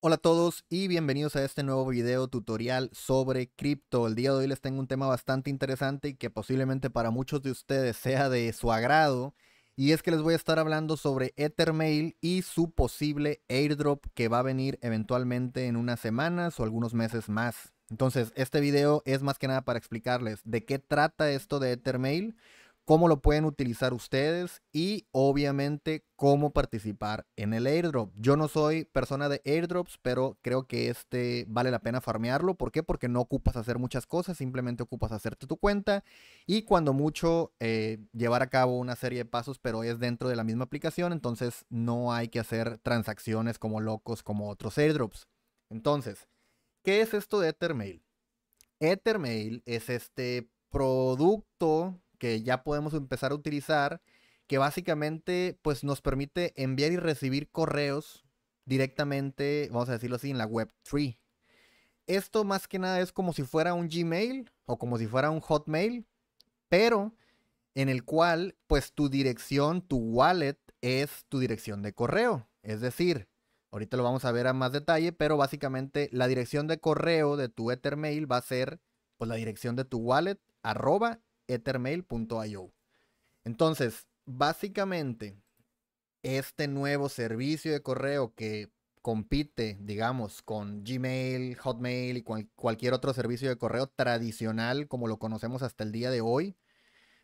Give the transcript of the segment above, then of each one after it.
Hola a todos y bienvenidos a este nuevo video tutorial sobre cripto. El día de hoy les tengo un tema bastante interesante y que posiblemente para muchos de ustedes sea de su agrado. Y es que les voy a estar hablando sobre Ethermail y su posible airdrop que va a venir eventualmente en unas semanas o algunos meses más. Entonces, este video es más que nada para explicarles de qué trata esto de Ethermail, cómo lo pueden utilizar ustedes y obviamente cómo participar en el airdrop. Yo no soy persona de airdrops, pero creo que este vale la pena farmearlo. ¿Por qué? Porque no ocupas hacer muchas cosas, simplemente ocupas hacerte tu cuenta y cuando mucho eh, llevar a cabo una serie de pasos, pero es dentro de la misma aplicación, entonces no hay que hacer transacciones como locos como otros airdrops. Entonces, ¿qué es esto de Ethermail? Ethermail es este producto que ya podemos empezar a utilizar, que básicamente pues nos permite enviar y recibir correos directamente, vamos a decirlo así, en la Web3. Esto más que nada es como si fuera un Gmail o como si fuera un Hotmail, pero en el cual pues tu dirección, tu wallet es tu dirección de correo. Es decir, ahorita lo vamos a ver a más detalle, pero básicamente la dirección de correo de tu Ethermail va a ser pues la dirección de tu wallet arroba ethermail.io. Entonces, básicamente, este nuevo servicio de correo que compite, digamos, con Gmail, Hotmail y cualquier otro servicio de correo tradicional como lo conocemos hasta el día de hoy,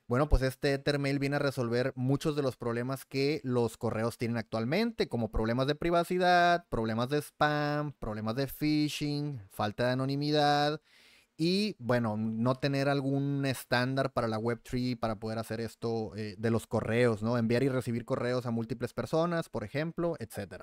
bueno, pues este Ethermail viene a resolver muchos de los problemas que los correos tienen actualmente, como problemas de privacidad, problemas de spam, problemas de phishing, falta de anonimidad y bueno, no tener algún estándar para la Web3 para poder hacer esto eh, de los correos, ¿no? Enviar y recibir correos a múltiples personas, por ejemplo, etc.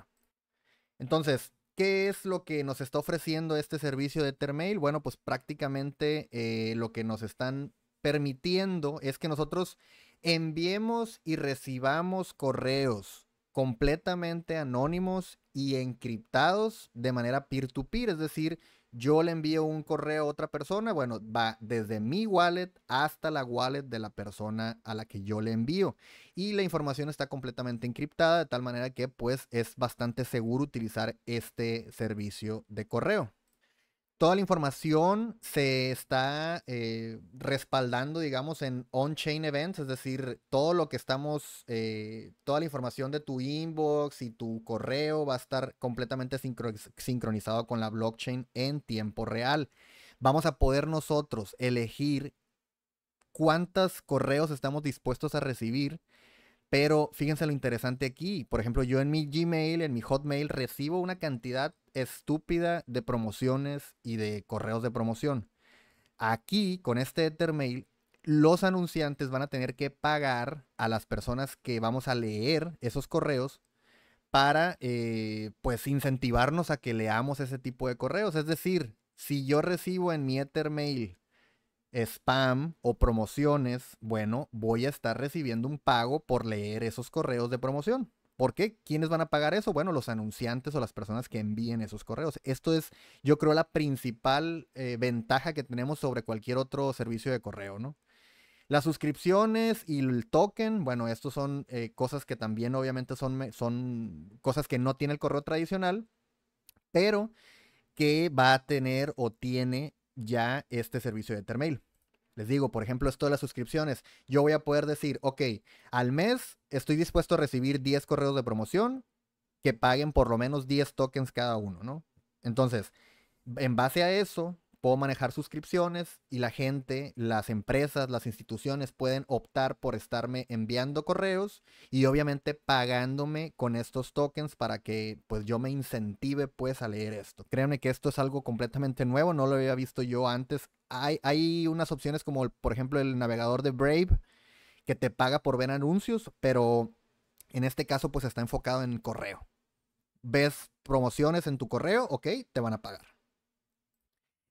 Entonces, ¿qué es lo que nos está ofreciendo este servicio de Termail? Bueno, pues prácticamente eh, lo que nos están permitiendo es que nosotros enviemos y recibamos correos completamente anónimos y encriptados de manera peer to -peer, es decir, yo le envío un correo a otra persona, bueno, va desde mi wallet hasta la wallet de la persona a la que yo le envío. Y la información está completamente encriptada, de tal manera que pues es bastante seguro utilizar este servicio de correo. Toda la información se está eh, respaldando, digamos, en on-chain events, es decir, todo lo que estamos, eh, toda la información de tu inbox y tu correo va a estar completamente sincronizado con la blockchain en tiempo real. Vamos a poder nosotros elegir cuántos correos estamos dispuestos a recibir pero fíjense lo interesante aquí. Por ejemplo, yo en mi Gmail, en mi Hotmail, recibo una cantidad estúpida de promociones y de correos de promoción. Aquí, con este Ethermail, los anunciantes van a tener que pagar a las personas que vamos a leer esos correos para, eh, pues, incentivarnos a que leamos ese tipo de correos. Es decir, si yo recibo en mi Ethermail spam o promociones, bueno, voy a estar recibiendo un pago por leer esos correos de promoción. ¿Por qué? ¿Quiénes van a pagar eso? Bueno, los anunciantes o las personas que envíen esos correos. Esto es, yo creo, la principal eh, ventaja que tenemos sobre cualquier otro servicio de correo, ¿no? Las suscripciones y el token, bueno, estos son eh, cosas que también obviamente son, son cosas que no tiene el correo tradicional, pero que va a tener o tiene ya este servicio de Termail. Les digo, por ejemplo, esto de las suscripciones. Yo voy a poder decir, ok, al mes estoy dispuesto a recibir 10 correos de promoción que paguen por lo menos 10 tokens cada uno, ¿no? Entonces, en base a eso, puedo manejar suscripciones y la gente, las empresas, las instituciones pueden optar por estarme enviando correos y obviamente pagándome con estos tokens para que pues yo me incentive pues a leer esto. Créanme que esto es algo completamente nuevo, no lo había visto yo antes. Hay, hay unas opciones como por ejemplo el navegador de Brave que te paga por ver anuncios, pero en este caso pues está enfocado en correo. Ves promociones en tu correo, ok, te van a pagar.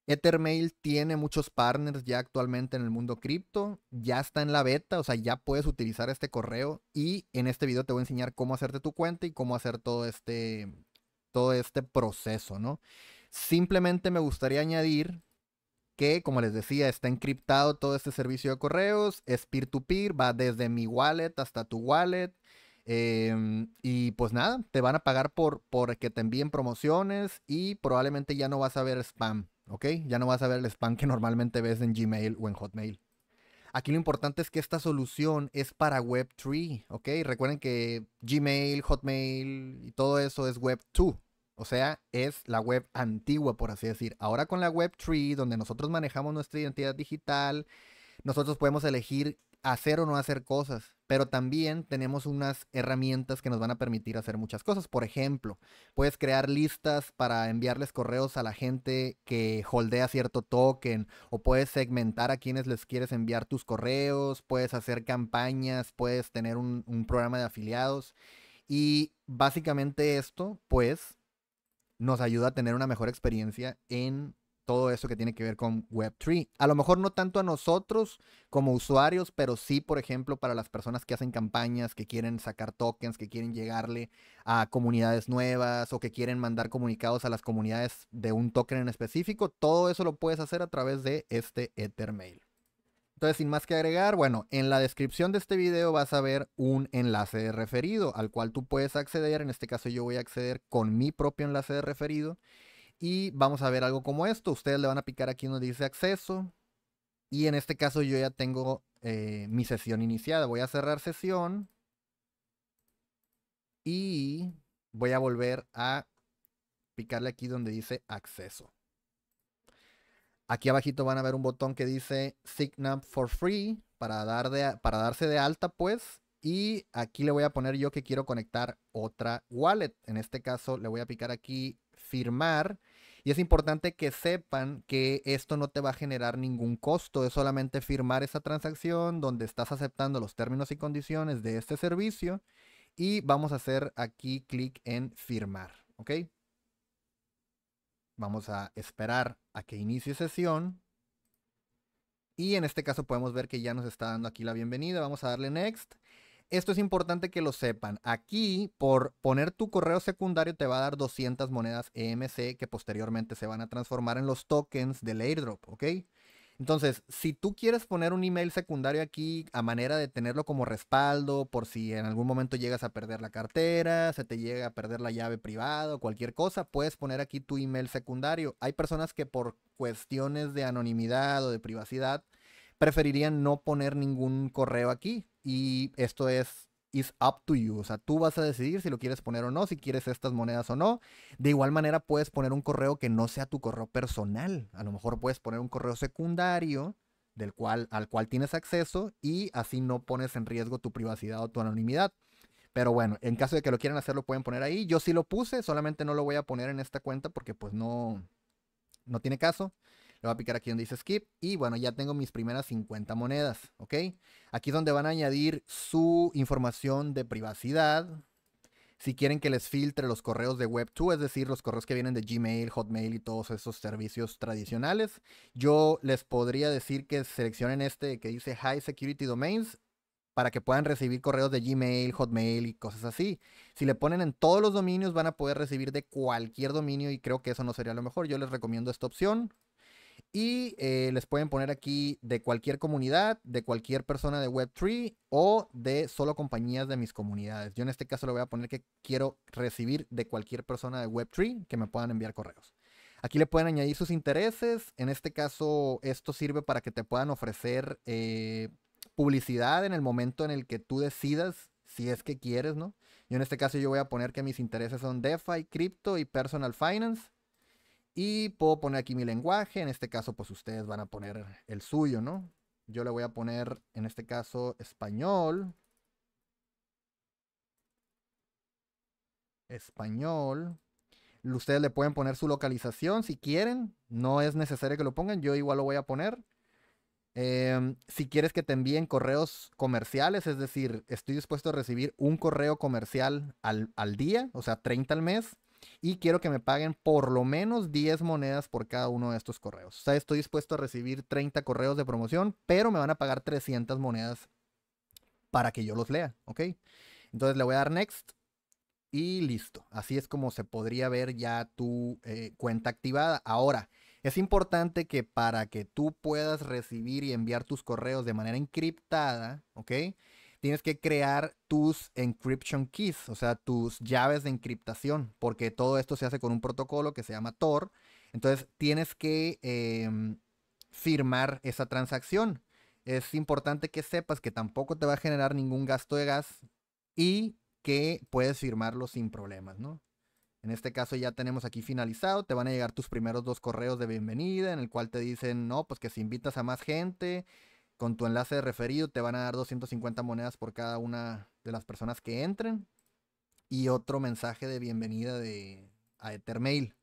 Ethermail tiene muchos partners ya actualmente en el mundo cripto, ya está en la beta, o sea, ya puedes utilizar este correo y en este video te voy a enseñar cómo hacerte tu cuenta y cómo hacer todo este, todo este proceso, ¿no? Simplemente me gustaría añadir que, como les decía, está encriptado todo este servicio de correos, es peer-to-peer, va desde mi wallet hasta tu wallet. Em, y pues nada, te van a pagar por, por que te envíen promociones y probablemente ya no vas a ver spam. ¿ok? Ya no vas a ver el spam que normalmente ves en Gmail o en Hotmail. Aquí lo importante es que esta solución es para Web3, ¿ok? Recuerden que Gmail, Hotmail y todo eso es Web2, o sea, es la web antigua, por así decir. Ahora con la Web3, donde nosotros manejamos nuestra identidad digital, nosotros podemos elegir hacer o no hacer cosas, pero también tenemos unas herramientas que nos van a permitir hacer muchas cosas. Por ejemplo, puedes crear listas para enviarles correos a la gente que holdea cierto token, o puedes segmentar a quienes les quieres enviar tus correos, puedes hacer campañas, puedes tener un, programa de afiliados. Y básicamente esto, pues, nos ayuda a tener una mejor experiencia en todo eso que tiene que ver con Web3. A lo mejor no tanto a nosotros como usuarios, pero sí, por ejemplo, para las personas que hacen campañas, que quieren sacar tokens, que quieren llegarle a comunidades nuevas o que quieren mandar comunicados a las comunidades de un token en específico, todo eso lo puedes hacer a través de este Ethermail. Entonces, sin más que agregar, bueno, en la descripción de este video vas a ver un enlace de referido al cual tú puedes acceder. En este caso yo voy a acceder con mi propio enlace de referido y vamos a ver algo como esto. Ustedes le van a picar aquí donde dice acceso. Y en este caso yo ya tengo eh, mi sesión iniciada. Voy a cerrar sesión. Y voy a volver a picarle aquí donde dice acceso. Aquí abajito van a ver un botón que dice Sign up for free para, dar de, para darse de alta pues. Y aquí le voy a poner yo que quiero conectar otra wallet. En este caso le voy a picar aquí firmar y es importante que sepan que esto no te va a generar ningún costo, es solamente firmar esa transacción donde estás aceptando los términos y condiciones de este servicio y vamos a hacer aquí clic en firmar, ¿ok? Vamos a esperar a que inicie sesión. Y en este caso podemos ver que ya nos está dando aquí la bienvenida. Vamos a darle next. Esto es importante que lo sepan. Aquí, por poner tu correo secundario, te va a dar 200 monedas EMC que posteriormente se van a transformar en los tokens del airdrop, ¿ok? Entonces, si tú quieres poner un email secundario aquí a manera de tenerlo como respaldo por si en algún momento llegas a perder la cartera, se te llega a perder la llave privada o cualquier cosa, puedes poner aquí tu email secundario. Hay personas que por cuestiones de anonimidad o de privacidad preferirían no poner ningún correo aquí. Y esto es is up to you. O sea, tú vas a decidir si lo quieres poner o no, si quieres estas monedas o no. De igual manera, puedes poner un correo que no sea tu correo personal. A lo mejor puedes poner un correo secundario del cual, al cual tienes acceso y así no pones en riesgo tu privacidad o tu anonimidad. Pero bueno, en caso de que lo quieran hacer, lo pueden poner ahí. Yo sí lo puse, solamente no lo voy a poner en esta cuenta porque pues no, no tiene caso. Le voy a picar aquí donde dice skip. Y bueno, ya tengo mis primeras 50 monedas, ¿ok? Aquí es donde van a añadir su información de privacidad. Si quieren que les filtre los correos de Web2, es decir, los correos que vienen de Gmail, Hotmail y todos esos servicios tradicionales, yo les podría decir que seleccionen este que dice High Security Domains para que puedan recibir correos de Gmail, Hotmail y cosas así. Si le ponen en todos los dominios, van a poder recibir de cualquier dominio y creo que eso no sería lo mejor. Yo les recomiendo esta opción. Y eh, les pueden poner aquí de cualquier comunidad, de cualquier persona de Web3 o de solo compañías de mis comunidades. Yo en este caso le voy a poner que quiero recibir de cualquier persona de Web3 que me puedan enviar correos. Aquí le pueden añadir sus intereses. En este caso, esto sirve para que te puedan ofrecer eh, publicidad en el momento en el que tú decidas si es que quieres, ¿no? Yo en este caso yo voy a poner que mis intereses son DeFi, cripto y personal finance. Y puedo poner aquí mi lenguaje, en este caso pues ustedes van a poner el suyo, ¿no? Yo le voy a poner, en este caso, español. Español. Ustedes le pueden poner su localización si quieren. No es necesario que lo pongan. Yo igual lo voy a poner. Em, si quieres que te envíen correos comerciales, es decir, estoy dispuesto a recibir un correo comercial al, al día, o sea, 30 al mes y quiero que me paguen por lo menos 10 monedas por cada uno de estos correos. O sea, estoy dispuesto a recibir 30 correos de promoción, pero me van a pagar 300 monedas para que yo los lea, ¿ok? Entonces le voy a dar next y listo. Así es como se podría ver ya tu eh, cuenta activada. Ahora, es importante que para que tú puedas recibir y enviar tus correos de manera encriptada, ¿ok? tienes que crear tus encryption keys, o sea, tus llaves de encriptación, porque todo esto se hace con un protocolo que se llama Tor. Entonces, tienes que em, firmar esa transacción. Es importante que sepas que tampoco te va a generar ningún gasto de gas y que puedes firmarlo sin problemas, ¿no? En este caso ya tenemos aquí finalizado, te van a llegar tus primeros dos correos de bienvenida en el cual te dicen, no, pues que si invitas a más gente, con tu enlace de referido te van a dar 250 monedas por cada una de las personas que entren. Y otro mensaje de bienvenida de, a Ethermail,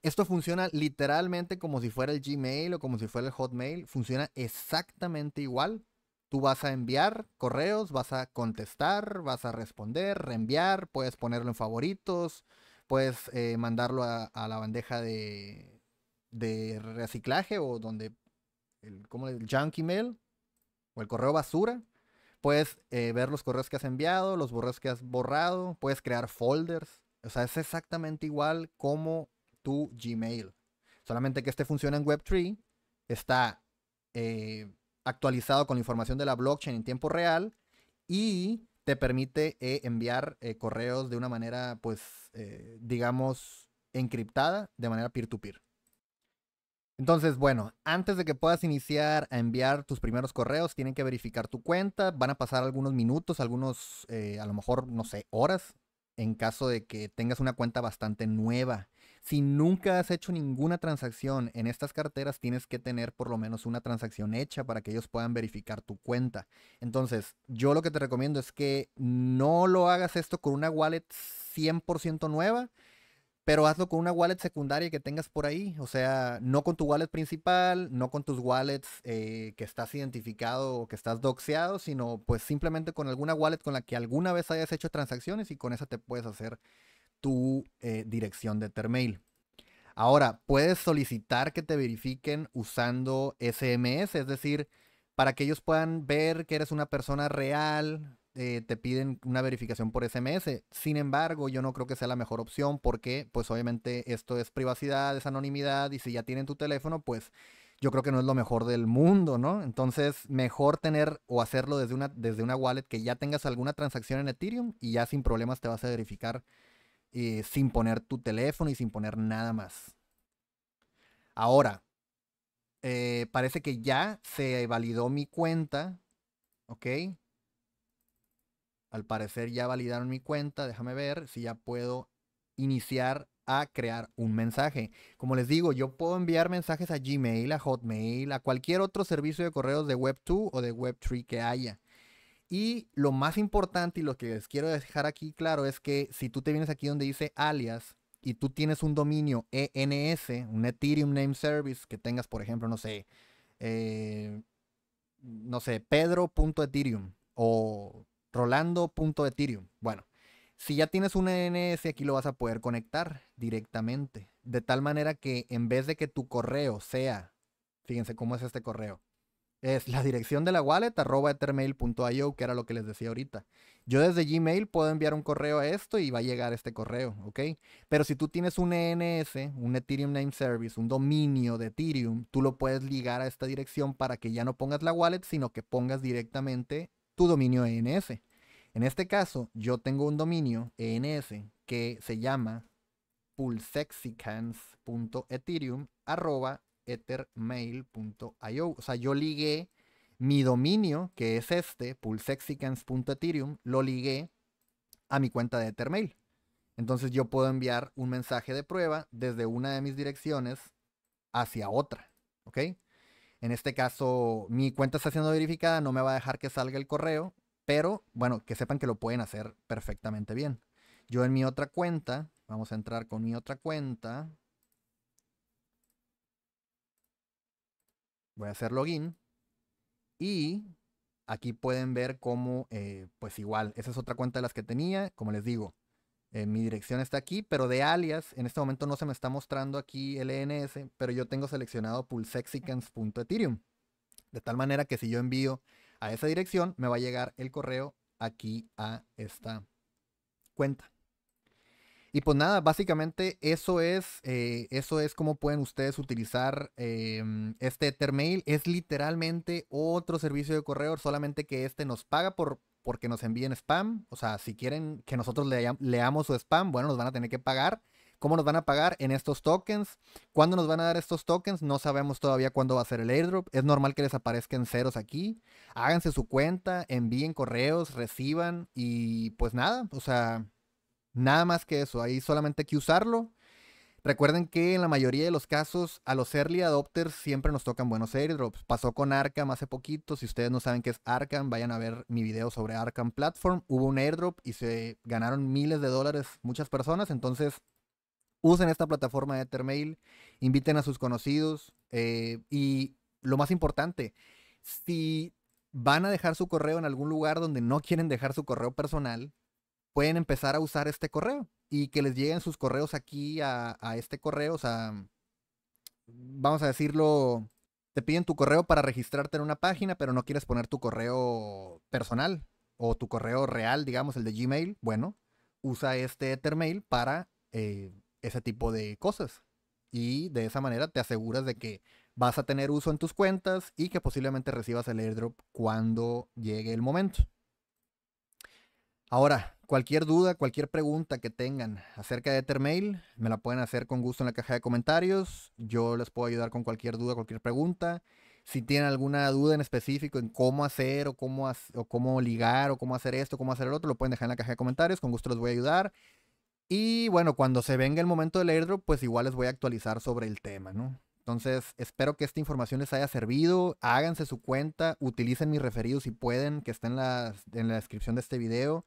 Esto funciona literalmente como si fuera el Gmail o como si fuera el Hotmail. Funciona exactamente igual. Tú vas a enviar correos, vas a contestar, vas a responder, reenviar, puedes ponerlo en favoritos, puedes eh, mandarlo a, la bandeja de, de reciclaje o donde el, el junk email o el correo basura. Puedes eh, ver los correos que has enviado, los correos que has borrado, puedes crear folders. O sea, es exactamente igual como tu Gmail. Solamente que este funciona en Web3, está eh, actualizado con la información de la blockchain en tiempo real y te permite eh, enviar correos de una manera, pues, digamos, encriptada de manera peer-to-peer. peer to peer entonces, bueno, antes de que puedas iniciar a enviar tus primeros correos, tienen que verificar tu cuenta. Van a pasar algunos minutos, algunos, eh, a lo mejor, no sé, horas, en caso de que tengas una cuenta bastante nueva. Si nunca has hecho ninguna transacción en estas carteras, tienes que tener por lo menos una transacción hecha para que ellos puedan verificar tu cuenta. Entonces, yo lo que te recomiendo es que no lo hagas esto con una wallet 100% nueva, pero hazlo con una wallet secundaria que tengas por ahí. O sea, no con tu wallet principal, no con tus wallets eh, que estás identificado o que estás doxeado, sino pues simplemente con alguna wallet con la que alguna vez hayas hecho transacciones y con esa te puedes hacer tu eh, dirección de Termail. Ahora, puedes solicitar que te verifiquen usando SMS, es decir, para que ellos puedan ver que eres una persona real, eh, te piden una verificación por SMS. Sin embargo, yo no creo que sea la mejor opción porque, pues obviamente, esto es privacidad, es anonimidad y si ya tienen tu teléfono, pues yo creo que no es lo mejor del mundo, ¿no? Entonces, mejor tener o hacerlo desde una, desde una wallet que ya tengas alguna transacción en Ethereum y ya sin problemas te vas a verificar eh, sin poner tu teléfono y sin poner nada más. Ahora, eh, parece que ya se validó mi cuenta, ¿ok? Al parecer ya validaron mi cuenta, déjame ver si ya puedo iniciar a crear un mensaje. Como les digo, yo puedo enviar mensajes a Gmail, a Hotmail, a cualquier otro servicio de correos de Web2 o de Web3 que haya. Y lo más importante y lo que les quiero dejar aquí claro es que si tú te vienes aquí donde dice alias y tú tienes un dominio ENS, un Ethereum Name Service, que tengas, por ejemplo, no sé, eh, no sé, pedro.ethereum o Rolando.ethereum. Bueno, si ya tienes un ENS, aquí lo vas a poder conectar directamente. De tal manera que en vez de que tu correo sea, fíjense cómo es este correo, es la dirección de la wallet arroba ethermail.io, que era lo que les decía ahorita. Yo desde Gmail puedo enviar un correo a esto y va a llegar este correo, ¿ok? Pero si tú tienes un ENS, un Ethereum Name Service, un dominio de Ethereum, tú lo puedes ligar a esta dirección para que ya no pongas la wallet, sino que pongas directamente tu dominio ENS. En este caso, yo tengo un dominio ENS que se llama pulsexicans.ethereum arroba ethermail.io. O sea, yo ligué mi dominio, que es este, pulsexicans.ethereum, lo ligué a mi cuenta de Ethermail. Entonces yo puedo enviar un mensaje de prueba desde una de mis direcciones hacia otra. ¿Ok? En este caso, mi cuenta está siendo verificada, no me va a dejar que salga el correo, pero bueno, que sepan que lo pueden hacer perfectamente bien. Yo en mi otra cuenta, vamos a entrar con mi otra cuenta. Voy a hacer login. Y aquí pueden ver cómo, eh, pues igual, esa es otra cuenta de las que tenía. Como les digo, eh, mi dirección está aquí, pero de alias, en este momento no se me está mostrando aquí el ENS, pero yo tengo seleccionado pulsexicans.ethereum. De tal manera que si yo envío a esa dirección, me va a llegar el correo aquí a esta cuenta. Y pues nada, básicamente eso es, eh, eso es cómo pueden ustedes utilizar em, este Ethermail. Es literalmente otro servicio de correo, solamente que este nos paga por porque nos envíen spam. O sea, si quieren que nosotros leamos su spam, bueno, nos van a tener que pagar. ¿Cómo nos van a pagar? En estos tokens. ¿Cuándo nos van a dar estos tokens? No sabemos todavía cuándo va a ser el airdrop. Es normal que les aparezcan ceros aquí. Háganse su cuenta, envíen correos, reciban y pues nada. O sea, nada más que eso. Ahí solamente hay que usarlo. Recuerden que en la mayoría de los casos a los early adopters siempre nos tocan buenos airdrops. Pasó con Arkham hace poquito, si ustedes no saben qué es Arkham, vayan a ver mi video sobre Arkham Platform. Hubo un airdrop y se ganaron miles de dólares muchas personas, entonces usen esta plataforma de Ethermail, inviten a sus conocidos eh, y lo más importante, si van a dejar su correo en algún lugar donde no quieren dejar su correo personal, pueden empezar a usar este correo y que les lleguen sus correos aquí a, este correo, o sea, vamos a decirlo, te piden tu correo para registrarte en una página, pero no quieres poner tu correo personal o tu correo real, digamos, el de Gmail, bueno, usa este Ethermail para eh, ese tipo de cosas. Y de esa manera te aseguras de que vas a tener uso en tus cuentas y que posiblemente recibas el airdrop cuando llegue el momento. Ahora, Cualquier duda, cualquier pregunta que tengan acerca de Ethermail, me la pueden hacer con gusto en la caja de comentarios. Yo les puedo ayudar con cualquier duda, cualquier pregunta. Si tienen alguna duda en específico en cómo hacer o cómo, o cómo ligar o cómo hacer esto, cómo hacer el otro, lo pueden dejar en la caja de comentarios. Con gusto les voy a ayudar. Y bueno, cuando se venga el momento del airdrop, pues igual les voy a actualizar sobre el tema, ¿no? Entonces, espero que esta información les haya servido. Háganse su cuenta, utilicen mis referidos si pueden, que está en la, en la descripción de este video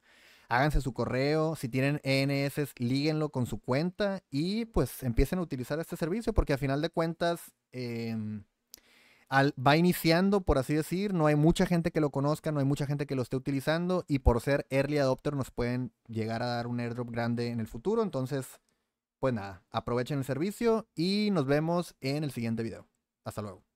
háganse su correo, si tienen ENS, líguenlo con su cuenta y pues empiecen a utilizar este servicio porque a final de cuentas em, va iniciando, por así decir, no hay mucha gente que lo conozca, no hay mucha gente que lo esté utilizando y por ser early adopter nos pueden llegar a dar un airdrop grande en el futuro, entonces pues nada, aprovechen el servicio y nos vemos en el siguiente video. Hasta luego.